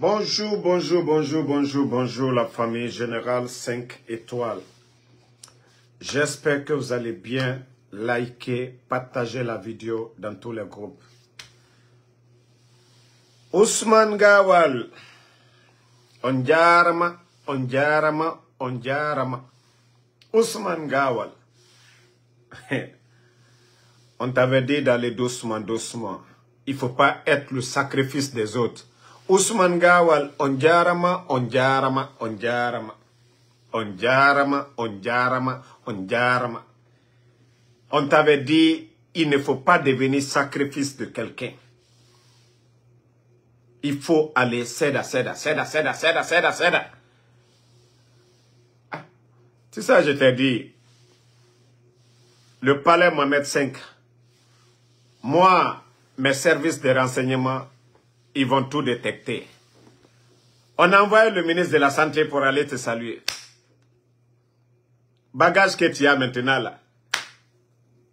Bonjour, bonjour, bonjour, bonjour, bonjour la famille Générale 5 étoiles. J'espère que vous allez bien liker, partager la vidéo dans tous les groupes. Ousmane Gawal, on djarama, on djarama, on Ousmane Gawal, on t'avait dit d'aller doucement, doucement. Il ne faut pas être le sacrifice des autres. Ousmane gawal on jarama on jarama on jarama on jarama on jarama on jarama on t'avait dit il ne faut pas devenir sacrifice de quelqu'un il faut aller céda céda c'est céda seda, seda, seda. Tu ah, c'est ça je t'ai dit le palais Mohamed V moi mes services de renseignement ils vont tout détecter. On a envoyé le ministre de la Santé pour aller te saluer. Bagage que tu as maintenant là.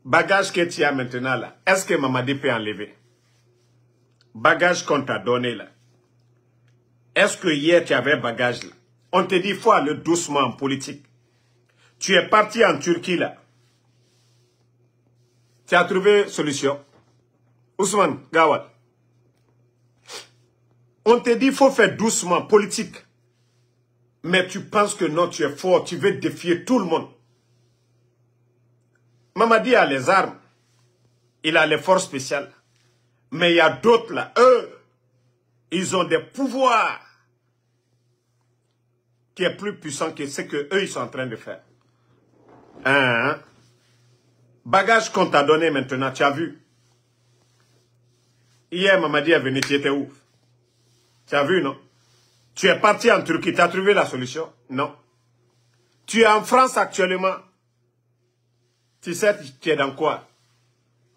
Bagage que tu as maintenant là. Est-ce que Mamadi peut enlever Bagage qu'on t'a donné là. Est-ce que hier tu avais bagage là On te dit, faut aller doucement en politique. Tu es parti en Turquie là. Tu as trouvé solution. Ousmane Gawal. On te dit, il faut faire doucement, politique. Mais tu penses que non, tu es fort, tu veux défier tout le monde. Mamadi a les armes. Il a les forces spéciales. Mais il y a d'autres là, eux, ils ont des pouvoirs qui est plus puissant que ce que eux ils sont en train de faire. Hein? Bagage qu'on t'a donné maintenant, tu as vu. Hier, Mamadi est venu, tu étais où tu as vu, non Tu es parti en Turquie, tu as trouvé la solution Non. Tu es en France actuellement. Tu sais, tu es dans quoi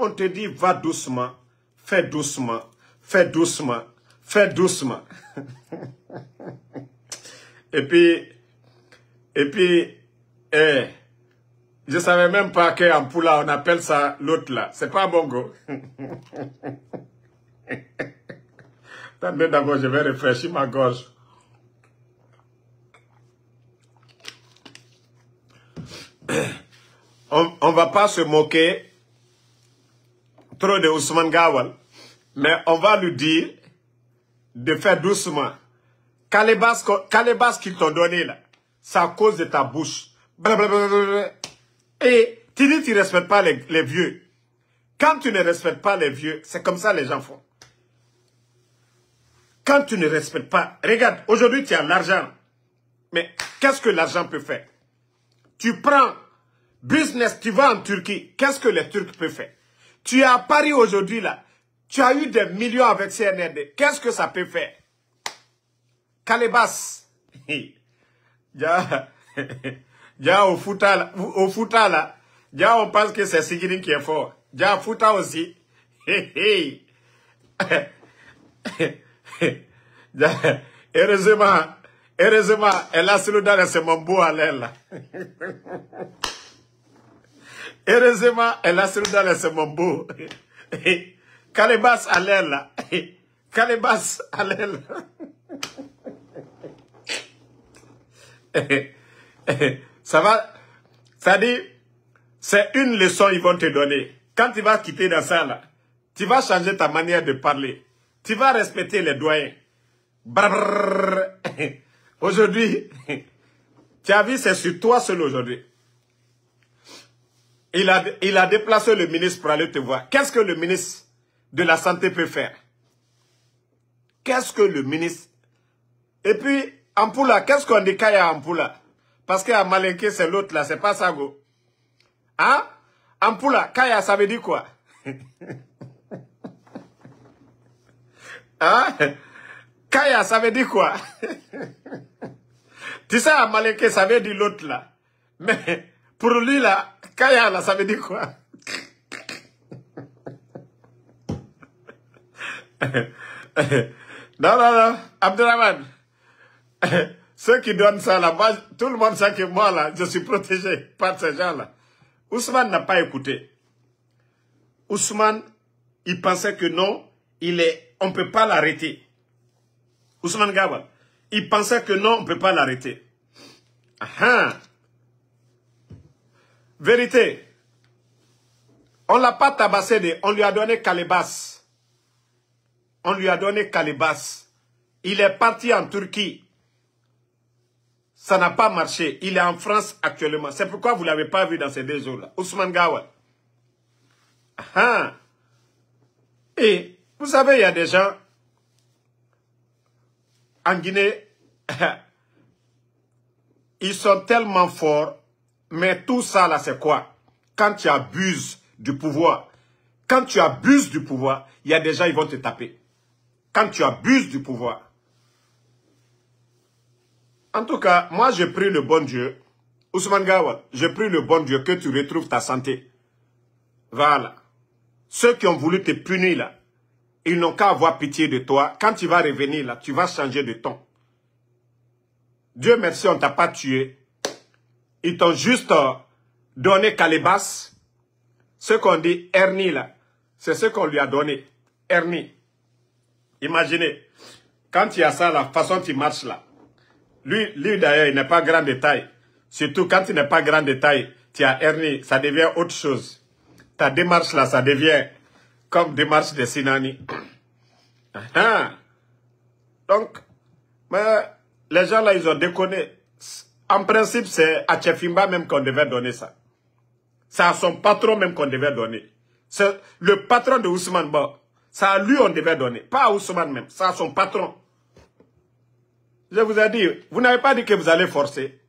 On te dit, va doucement, fais doucement, fais doucement, fais doucement. et puis, et puis, eh, je ne savais même pas qu'en Poula, on appelle ça l'autre là. C'est pas Bongo. Attendez d'abord, je vais réfléchir ma gorge. On ne va pas se moquer trop de Ousmane Gawal, mais on va lui dire de faire doucement. Calébas, qu'ils t'ont donné là, c'est à cause de ta bouche. Et tu dis tu ne respectes pas les vieux. Quand tu ne respectes pas les vieux, c'est comme ça les gens font. Quand tu ne respectes pas, regarde, aujourd'hui tu as l'argent. Mais qu'est-ce que l'argent peut faire Tu prends business, tu vas en Turquie. Qu'est-ce que les Turcs peuvent faire Tu es à Paris aujourd'hui là. Tu as eu des millions avec CNRD. Qu'est-ce que ça peut faire Calebas. Déjà au là, au Fouta, là déjà on pense que c'est Sigiri qui est fort. Déjà Fouta aussi. Hé, hé. heureusement, heureusement, elle a celui dans c'est mon beau à l'aile. heureusement, elle a celui dans c'est mon beau. Calebas à l'aile. Calebas à l'aile. ça va, ça dit, c'est une leçon ils vont te donner. Quand tu vas quitter la salle, tu vas changer ta manière de parler. Tu vas respecter les doyens. Aujourd'hui, tu as vu, c'est sur toi seul aujourd'hui. Il a, il a déplacé le ministre pour aller te voir. Qu'est-ce que le ministre de la Santé peut faire Qu'est-ce que le ministre... Et puis, Ampoula, qu'est-ce qu'on dit Kaya Ampoula Parce qu'à c'est l'autre là, c'est pas ça, go. Hein Ampoula, Kaya, ça veut dire quoi Hein? Kaya, ça veut dire quoi? tu sais, Amaleke, ça veut dire l'autre là. Mais pour lui là, Kaya là, ça veut dire quoi? non, non, non, Ceux qui donnent ça là, bas tout le monde sait que moi là, je suis protégé par ces gens-là. Ousmane n'a pas écouté. Ousmane, il pensait que non, il est, on ne peut pas l'arrêter. Ousmane Gawal, il pensait que non, on ne peut pas l'arrêter. Ah, hein. Vérité, on ne l'a pas tabassé, on lui a donné Calebas. On lui a donné Calebas. Il est parti en Turquie. Ça n'a pas marché. Il est en France actuellement. C'est pourquoi vous ne l'avez pas vu dans ces deux jours-là. Ousmane Gawal. Ah, hein. Et vous savez, il y a des gens en Guinée, ils sont tellement forts, mais tout ça là, c'est quoi Quand tu abuses du pouvoir, quand tu abuses du pouvoir, il y a des gens, ils vont te taper. Quand tu abuses du pouvoir. En tout cas, moi, j'ai pris le bon Dieu. Ousmane Gawad, j'ai pris le bon Dieu que tu retrouves ta santé. Voilà. Ceux qui ont voulu te punir là, ils n'ont qu'à avoir pitié de toi. Quand tu vas revenir là, tu vas changer de ton. Dieu merci, on t'a pas tué. Ils t'ont juste euh, donné Calébas. Ce qu'on dit Ernie là, c'est ce qu'on lui a donné. Ernie. Imaginez, quand il y a ça, la façon qu'il marche là. Lui, lui d'ailleurs, il n'est pas grand détail. taille. Surtout quand il n'est pas grand de taille, tu as Ernie, ça devient autre chose. Ta démarche là, ça devient comme démarche de Sinani. Ah, ah. Donc, les gens là, ils ont déconné. En principe, c'est à Tchefimba même qu'on devait donner ça. C'est à son patron même qu'on devait donner. C'est le patron de Ousmane ça, C'est à lui on devait donner. Pas à Ousmane même. C'est à son patron. Je vous ai dit, vous n'avez pas dit que vous allez forcer.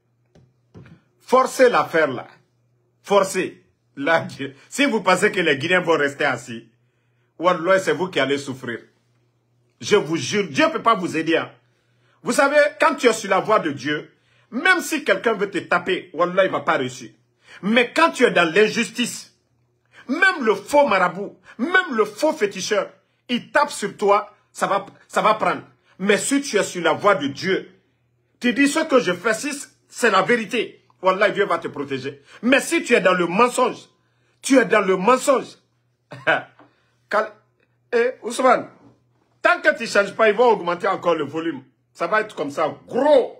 Forcer l'affaire là. Forcer. Là, si vous pensez que les Guinéens vont rester assis, Wallah, c'est vous qui allez souffrir. Je vous jure, Dieu ne peut pas vous aider. Hein. Vous savez, quand tu es sur la voie de Dieu, même si quelqu'un veut te taper, Wallah, il ne va pas réussir. Mais quand tu es dans l'injustice, même le faux marabout, même le faux féticheur, il tape sur toi, ça va, ça va prendre. Mais si tu es sur la voie de Dieu, tu dis ce que je fais, c'est la vérité, Wallah, Dieu va te protéger. Mais si tu es dans le mensonge, tu es dans le mensonge, Cal... Et eh, Ousmane, tant que tu ne changes pas, ils vont augmenter encore le volume. Ça va être comme ça, gros.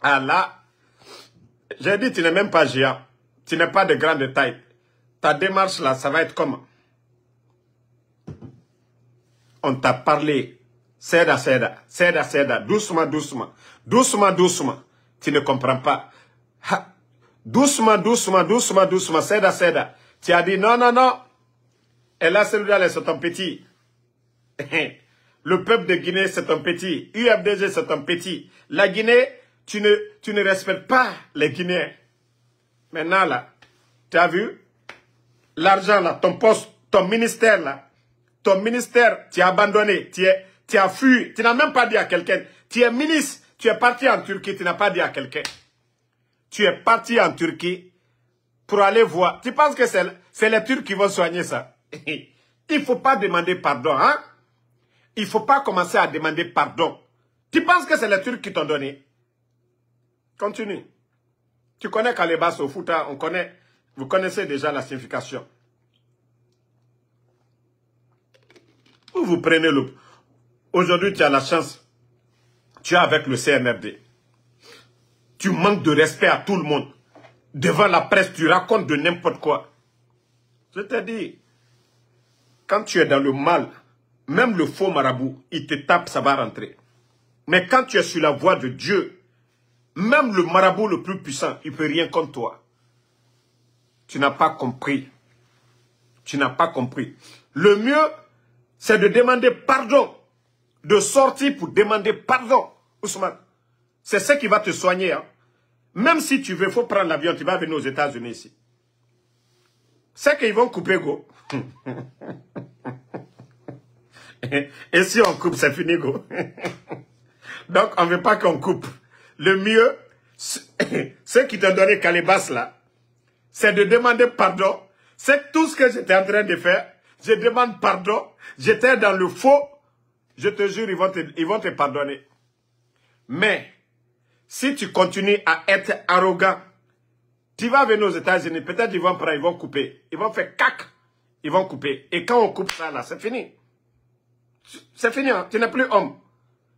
Ah là, j'ai dit, tu n'es même pas géant. Tu n'es pas de grande taille. Ta démarche là, ça va être comme On t'a parlé. seda, seda, c'est seda, doucement, doucement, doucement, doucement. Tu ne comprends pas. Doucement, doucement, doucement, doucement, seda, seda, Tu as dit non, non, non, et là, celui-là, c'est un petit. Le peuple de Guinée, c'est un petit. UFDG, c'est un petit. La Guinée, tu ne, respectes pas les Guinéens. Maintenant, là, tu as vu L'argent, là, ton poste, ton ministère, là, ton ministère, tu as abandonné, tu as fui, tu n'as même pas dit à quelqu'un. Tu es ministre, tu es parti en Turquie, tu n'as pas dit à quelqu'un. Tu es parti en Turquie pour aller voir. Tu penses que c'est les Turcs qui vont soigner ça Il ne faut pas demander pardon, hein? Il ne faut pas commencer à demander pardon. Tu penses que c'est les Turcs qui t'ont donné? Continue. Tu connais Kalebas au foot, hein? on connaît, vous connaissez déjà la signification. Où vous prenez le... Aujourd'hui, tu as la chance. Tu es avec le CNRD. Tu manques de respect à tout le monde. Devant la presse, tu racontes de n'importe quoi. Je t'ai dit, quand tu es dans le mal, même le faux marabout, il te tape, ça va rentrer. Mais quand tu es sur la voie de Dieu, même le marabout le plus puissant, il ne peut rien contre toi. Tu n'as pas compris. Tu n'as pas compris. Le mieux, c'est de demander pardon. De sortir pour demander pardon, Ousmane. C'est ce qui va te soigner. Hein. Même si tu veux, il faut prendre l'avion, tu vas venir aux États-Unis ici c'est qu'ils vont couper Go. Et si on coupe, c'est fini Go. Donc, on ne veut pas qu'on coupe. Le mieux, ceux qui t'ont donné Calibas là, c'est de demander pardon. C'est tout ce que j'étais en train de faire. Je demande pardon. J'étais dans le faux. Je te jure, ils vont te, ils vont te pardonner. Mais, si tu continues à être arrogant, tu vas venir aux États-Unis, peut-être ils vont prendre, ils vont couper. Ils vont faire cac, ils vont couper. Et quand on coupe ça, là, c'est fini. C'est fini, hein. tu n'es plus homme.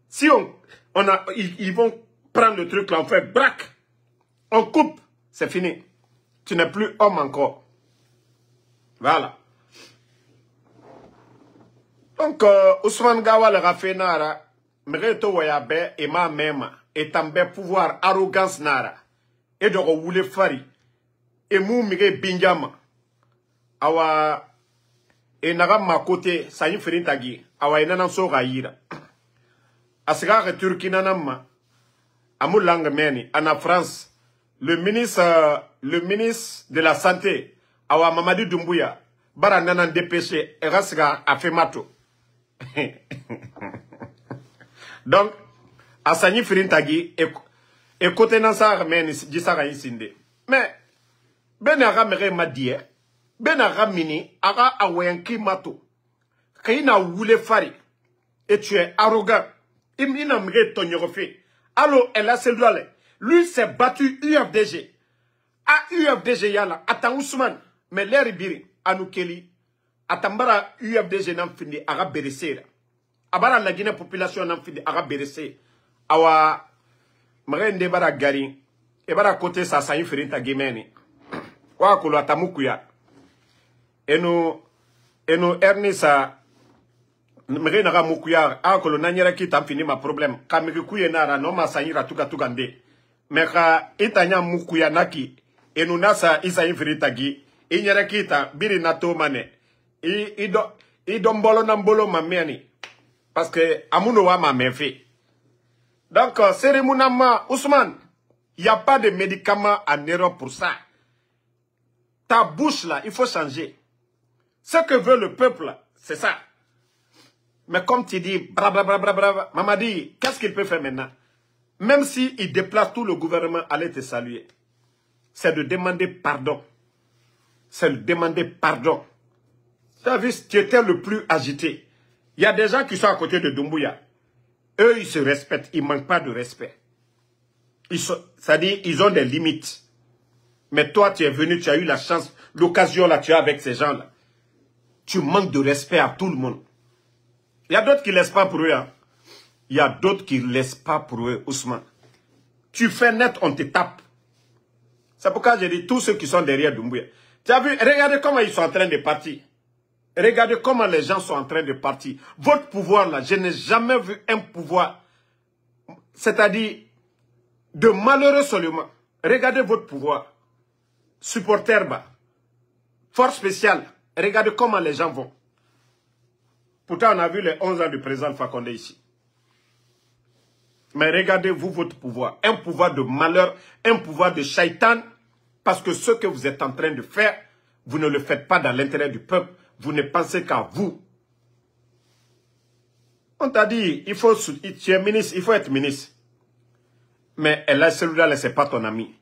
Si on, a, ils, vont prendre le truc là, on fait braque, on coupe, c'est fini. Tu n'es plus homme encore. Voilà. Donc, euh, Ousmane Gawal Rafé Nara, hein, voyabé, et ma même, et pouvoir arrogance Nara. edogo wule fari emumige binjama awa enaga makote sanyi ferintagi awa enana soga yira asigaga turki nanama amu langue meni ana france le ministre le ministre de la santé awa mamadi dumbuya bara nana dépêché ega siga afemato donc asanyi ferintagi e kote na sara meni ji sara yi sinde me bene aga mere ma die bene aga mini aga awenki mato kaina wule fari et tu es arrogant imina mere tonyerofe allo elle a cellule lui s'est battu UFDG a UFDG yala atan Ousmane mais l'air biri anukeli atambara UFDG nan findi aga beresera abara la Guinée population nan findi aga berese awa magende bara gari e bara kote sasa in firinta gimeni wa kulu atamukuya eno eno ernisa mege naga mukuya a kulu nanyere kita fini ma problem ka mege kuye nara no masanyira tuka tuka nde meka itanya mukuya naki enu nasa isa in firinta gi inyere kita biri na to mane i ido idombolo na mbolo mameni parce que amuno wa mamefe Donc, euh, Cérémonalement, Ousmane, il n'y a pas de médicaments en Europe pour ça. Ta bouche là, il faut changer. Ce que veut le peuple, c'est ça. Mais comme tu dis, maman Mamadi, qu'est-ce qu'il peut faire maintenant Même s'il déplace tout le gouvernement, allez te saluer. C'est de demander pardon. C'est de demander pardon. Tu as vu, tu étais le plus agité. Il y a des gens qui sont à côté de Doumbouya. Eux, ils se respectent. Ils ne manquent pas de respect. cest à ça dit, ils ont des limites. Mais toi, tu es venu, tu as eu la chance, l'occasion là, tu as avec ces gens-là. Tu manques de respect à tout le monde. Il y a d'autres qui ne laissent pas pour eux. Hein. Il y a d'autres qui ne laissent pas pour eux, Ousmane. Tu fais net, on te tape. C'est pourquoi j'ai dit tous ceux qui sont derrière Doumbouya. Tu as vu, regardez comment ils sont en train de partir. Regardez comment les gens sont en train de partir. Votre pouvoir là, je n'ai jamais vu un pouvoir, c'est-à-dire de malheureux seulement. Regardez votre pouvoir. Supporter bas. Force spéciale. Regardez comment les gens vont. Pourtant, on a vu les 11 ans du président Fakonde ici. Mais regardez-vous votre pouvoir. Un pouvoir de malheur, un pouvoir de shaitan. Parce que ce que vous êtes en train de faire, vous ne le faites pas dans l'intérêt du peuple vous ne pensez qu'à vous. On t'a dit, il faut, ministre, il faut être ministre. Mais El Seloudalé, ce n'est pas ton ami.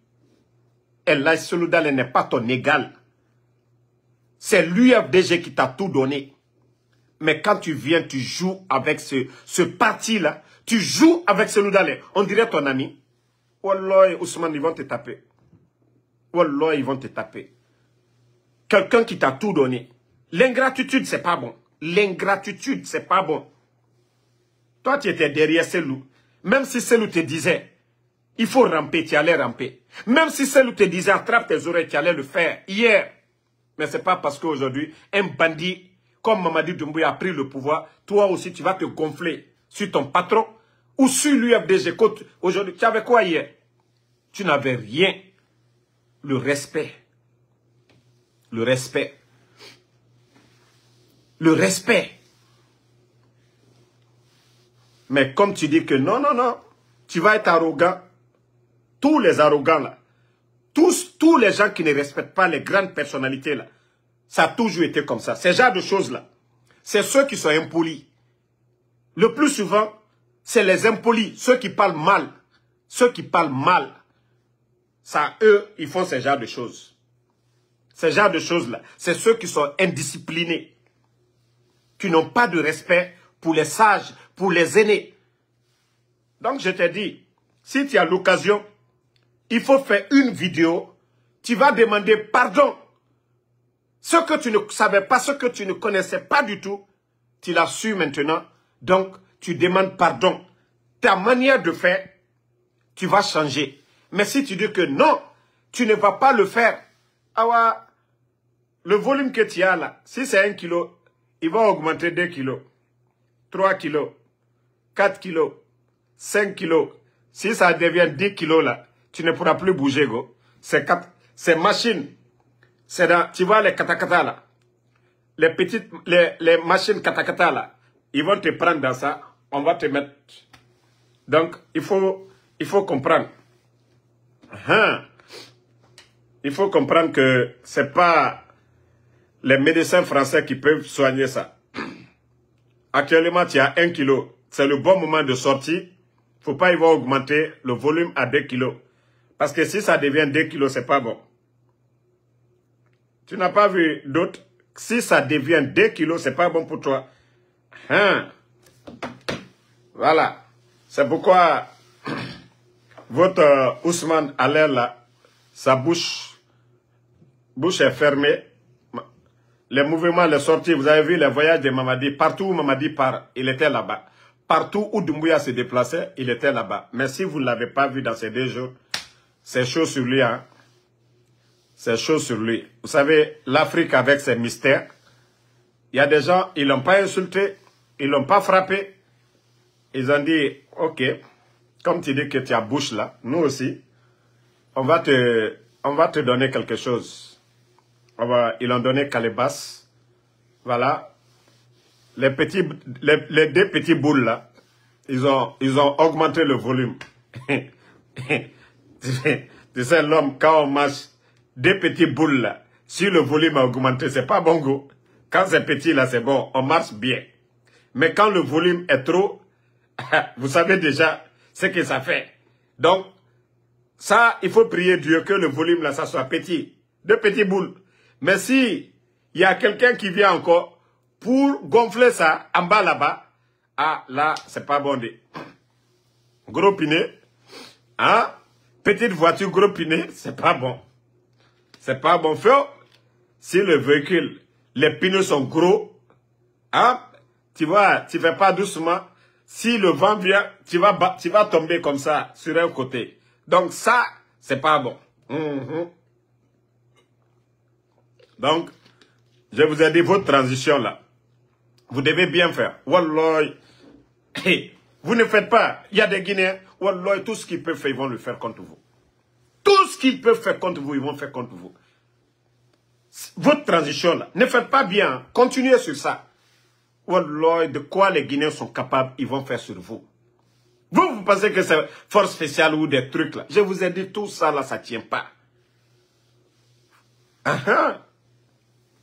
El Seloudalé n'est pas ton égal. C'est l'UFDG qui t'a tout donné. Mais quand tu viens, tu joues avec ce, ce parti-là. Tu joues avec Seloudalé. On dirait ton ami. Wallah, Ousmane, ils vont te taper. Wallah, ils vont te taper. Quelqu'un qui t'a tout donné. L'ingratitude, c'est pas bon. L'ingratitude, c'est pas bon. Toi, tu étais derrière loups, Même si loups te disait, il faut ramper, tu allais ramper. Même si loups te disait, attrape tes oreilles, tu allais le faire hier. Mais c'est pas parce qu'aujourd'hui, un bandit comme Mamadi Doumbouya a pris le pouvoir, toi aussi, tu vas te gonfler sur ton patron ou sur l'UFDG. Aujourd'hui, tu avais quoi hier Tu n'avais rien. Le respect. Le respect le respect. Mais comme tu dis que non, non, non, tu vas être arrogant, tous les arrogants là, tous, tous les gens qui ne respectent pas les grandes personnalités là, ça a toujours été comme ça. Ces genre de choses là, c'est ceux qui sont impolis. Le plus souvent, c'est les impolis, ceux qui parlent mal. Ceux qui parlent mal, ça, eux, ils font ces genre de choses. Ces genres de choses-là, c'est ceux qui sont indisciplinés n'ont pas de respect pour les sages, pour les aînés. Donc je te dis, si tu as l'occasion, il faut faire une vidéo, tu vas demander pardon. Ce que tu ne savais pas, ce que tu ne connaissais pas du tout, tu l'as su maintenant, donc tu demandes pardon. Ta manière de faire, tu vas changer. Mais si tu dis que non, tu ne vas pas le faire, le volume que tu as là, si c'est un kilo, il va augmenter 2 kilos, 3 kilos, 4 kilos, 5 kilos. Si ça devient 10 kilos là, tu ne pourras plus bouger, go. Ces, machines, tu vois les katakata là, les petites, les, machines katakata là, ils vont te prendre dans ça, on va te mettre. Donc, il faut, il faut comprendre. Hein? Il faut comprendre que c'est pas les médecins français qui peuvent soigner ça. Actuellement, tu as 1 kg. C'est le bon moment de sortie. faut pas y augmenter le volume à 2 kg. Parce que si ça devient 2 kg, c'est pas bon. Tu n'as pas vu d'autres. Si ça devient 2 kg, c'est pas bon pour toi. Hein? Voilà. C'est pourquoi votre Ousmane l'air là, sa bouche, bouche est fermée les mouvements, les sorties, vous avez vu les voyages de Mamadi. Partout où Mamadi part, il était là-bas. Partout où Doumbouya se déplaçait, il était là-bas. Mais si vous ne l'avez pas vu dans ces deux jours, c'est chaud sur lui. Hein? C'est chaud sur lui. Vous savez, l'Afrique avec ses mystères, il y a des gens, ils ne l'ont pas insulté, ils ne l'ont pas frappé. Ils ont dit, ok, comme tu dis que tu as bouche là, nous aussi, on va te, on va te donner quelque chose ils ont donné Calebas. Voilà. Les, petits, les, deux petits boules là, ils ont, augmenté le volume. tu sais, l'homme, quand on marche deux petits boules là, si le volume a augmenté, c'est pas bon goût. Quand c'est petit là, c'est bon, on marche bien. Mais quand le volume est trop, vous savez déjà ce que ça fait. Donc, ça, il faut prier Dieu que le volume là, ça soit petit. Deux petits boules. Mais si il y a quelqu'un qui vient encore pour gonfler ça en bas là-bas, ah là, c'est pas bon. Gros pinet, hein? Petite voiture, gros pinet, c'est pas bon. C'est pas bon. Feu, si le véhicule, les pneus sont gros, hein? Tu vois, tu fais pas doucement. Si le vent vient, tu vas, tu vas tomber comme ça sur un côté. Donc ça, c'est pas bon. Hum, hum. Donc, je vous ai dit, votre transition là, vous devez bien faire. Wallah, vous ne faites pas. Il y a des Guinéens, Wallah, tout ce qu'ils peuvent faire, ils vont le faire contre vous. Tout ce qu'ils peuvent faire contre vous, ils vont faire contre vous. Votre transition là, ne faites pas bien. Continuez sur ça. Wallah, de quoi les Guinéens sont capables, ils vont faire sur vous. Vous, vous pensez que c'est force spéciale ou des trucs là. Je vous ai dit, tout ça là, ça ne tient pas. Ah, ah.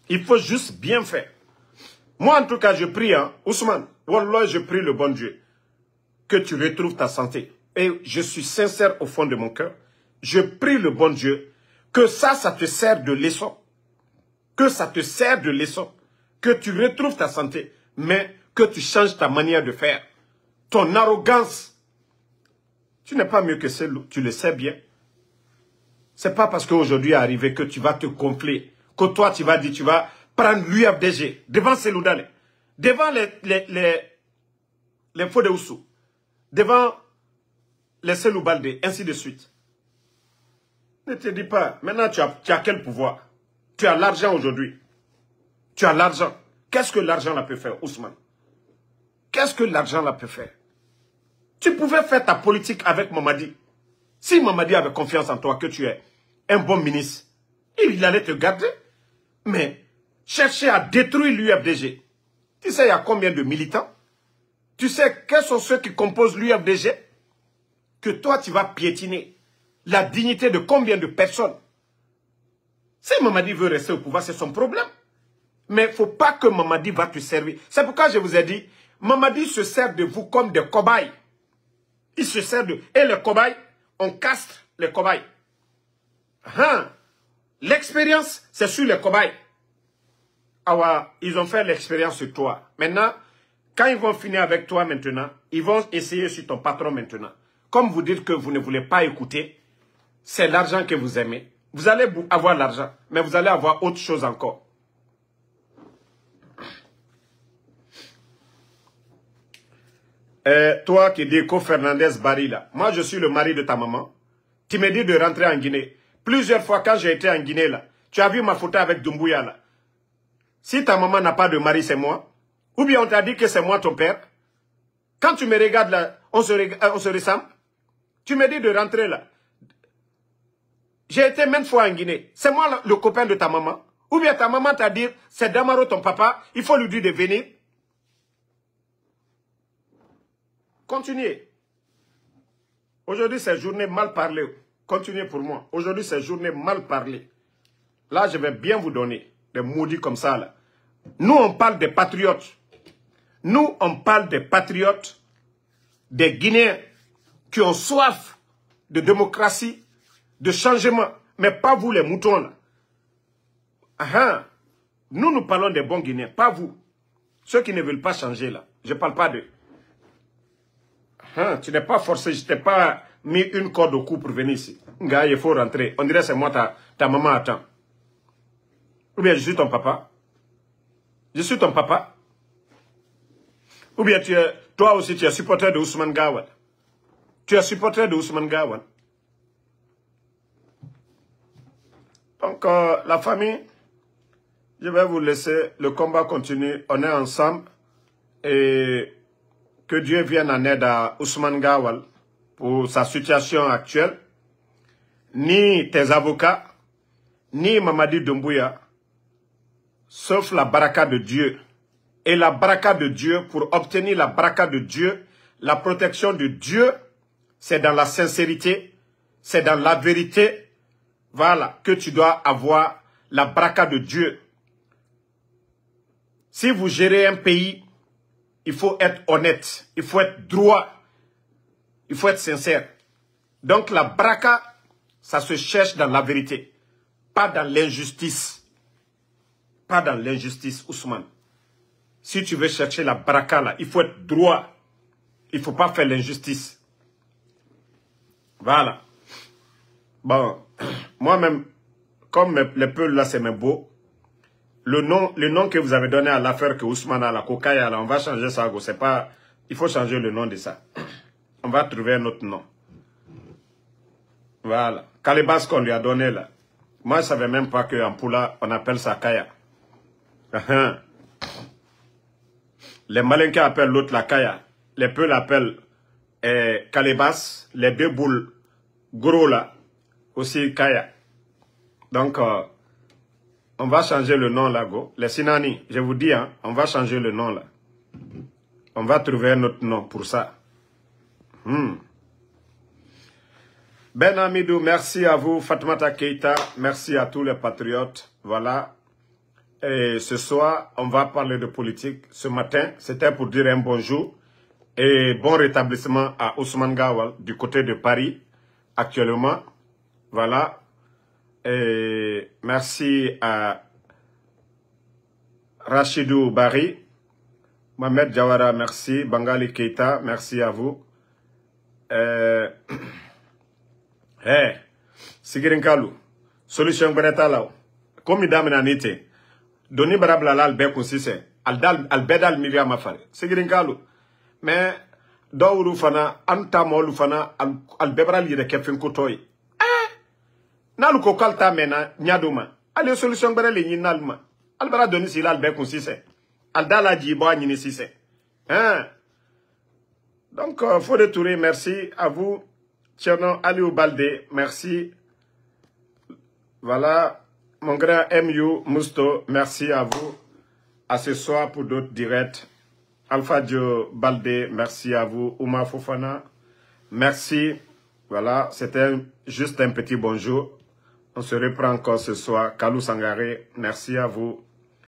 Il faut juste bien faire. Moi, en tout cas, je prie, hein. Ousmane, Wallah, je prie le bon Dieu que tu retrouves ta santé. Et je suis sincère au fond de mon cœur. Je prie le bon Dieu que ça, ça te sert de leçon. Que ça te sert de leçon. Que tu retrouves ta santé, mais que tu changes ta manière de faire. Ton arrogance, tu n'es pas mieux que celle, tu le sais bien. C'est pas parce qu'aujourd'hui est arrivé que tu vas te gonfler que toi, tu vas dire, tu vas prendre l'UFDG devant Seloudane, devant les, les, faux de Oussou, devant les Seloubalde, ainsi de suite. Ne te dis pas, maintenant tu as, tu as quel pouvoir Tu as l'argent aujourd'hui. Tu as l'argent. Qu'est-ce que l'argent la peut faire, Ousmane Qu'est-ce que l'argent la peut faire Tu pouvais faire ta politique avec Mamadi. Si Mamadi avait confiance en toi, que tu es un bon ministre, il allait te garder mais chercher à détruire l'UFDG. Tu sais, il y a combien de militants Tu sais, quels sont ceux qui composent l'UFDG Que toi, tu vas piétiner la dignité de combien de personnes Si Mamadi veut rester au pouvoir, c'est son problème. Mais il ne faut pas que Mamadi va te servir. C'est pourquoi je vous ai dit, Mamadi se sert de vous comme des cobayes. Il se sert de... Et les cobayes, on castre les cobayes. Ah, hein? L'expérience, c'est sur les cobayes. ils ont fait l'expérience sur toi. Maintenant, quand ils vont finir avec toi maintenant, ils vont essayer sur ton patron maintenant. Comme vous dites que vous ne voulez pas écouter, c'est l'argent que vous aimez. Vous allez avoir l'argent, mais vous allez avoir autre chose encore. Euh, toi qui dis Fernandez Barilla, moi je suis le mari de ta maman, tu me dis de rentrer en Guinée. Plusieurs fois, quand j'ai été en Guinée, là, tu as vu ma photo avec Dumbuya, Si ta maman n'a pas de mari, c'est moi. Ou bien on t'a dit que c'est moi ton père. Quand tu me regardes là, on se, euh, ressemble. Tu me dis de rentrer là. J'ai été même fois en Guinée. C'est moi le copain de ta maman. Ou bien ta maman t'a dit, c'est Damaro ton papa, il faut lui dire de venir. Continuez. Aujourd'hui, c'est journée mal parlée. Continuez pour moi. Aujourd'hui, c'est journée mal parlée. Là, je vais bien vous donner des maudits comme ça. Là. Nous, on parle des patriotes. Nous, on parle des patriotes, des Guinéens qui ont soif de démocratie, de changement, mais pas vous les moutons. Là. Ah, ah. nous, nous parlons des bons Guinéens, pas vous. Ceux qui ne veulent pas changer, là. Je ne parle pas de. Ah, tu n'es pas forcé, je t'ai pas mis une corde au cou pour venir ici. Gars, il faut rentrer. On dirait c'est moi, ta, maman attend. Ou bien je suis ton papa. Je suis ton papa. Ou bien tu es, toi aussi, tu es supporter de Ousmane Gawad. Tu es supporter de Ousmane Gawad. Donc, euh, la famille, je vais vous laisser. Le combat continue. On est ensemble. Et que Dieu vienne en aide à Ousmane Gawal pour sa situation actuelle, ni tes avocats, ni Mamadi Doumbouya, sauf la baraka de Dieu. Et la baraka de Dieu, pour obtenir la baraka de Dieu, la protection de Dieu, c'est dans la sincérité, c'est dans la vérité, voilà, que tu dois avoir la braca de Dieu. Si vous gérez un pays, il faut être honnête, il faut être droit, il faut être sincère. Donc la braca, ça se cherche dans la vérité, pas dans l'injustice. Pas dans l'injustice, Ousmane. Si tu veux chercher la braca, là, il faut être droit. Il ne faut pas faire l'injustice. Voilà. Bon, moi-même, comme les peuple là, c'est même beau. le nom, que vous avez donné à l'affaire que Ousmane a, la cocaïne, on va changer ça, pas, il faut changer le nom de ça. on va trouver un autre nom. Voilà. Calibas qu'on lui a donné là. Moi, je ne savais même pas qu'en Poula, on appelle ça Kaya. Uh-huh. Les malinkas appellent l'autre la Kaya. Les Peuls appellent eh, Calibas. Les deux boules, gros là, aussi Kaya. Donc, euh, on va changer le nom là, go. Les Sinani, je vous dis, hein, on va changer le nom là. On va trouver un autre nom pour ça. Hmm. Ben Amidou, merci à vous. Fatmata Keita, merci à tous les patriotes. Voilà. Et ce soir, on va parler de politique. Ce matin, c'était pour dire un bonjour et bon rétablissement à Ousmane Gawal du côté de Paris actuellement. Voilà. Et merci à Rachidou Bari, Mohamed Jawara, merci. Bangali Keita, merci à vous. eh, eh, sigirin kalu solution gwɛrɛ t'a la komi damina ni ten doni bara bilala ali bɛɛ kun sisɛ ali bɛɛ dali miiriya ma fari sigirin kalu mɛ dɔwuru fana an ta mɔlu fana ali bɛɛ bara ali yɛrɛ kɛ fɛn kotɔ ye eh, n'alu ko k'ale ta mɛnna ɲa do ma ale solution gwɛrɛ le ɲini n'alu ma ali bara doni sila ali bɛɛ kun sisɛ ali da la jigi bɔ a ɲini sisɛ ɛn eh. Donc, euh, Touré, merci à vous. Tchernon, Aliou Balde, merci. Voilà, mon grand M.U. Mousto, merci à vous. À ce soir pour d'autres directs. Alpha Dio Baldé, merci à vous. Ouma Fofana, merci. Voilà, c'était juste un petit bonjour. On se reprend encore ce soir. Kalou Sangaré, merci à vous.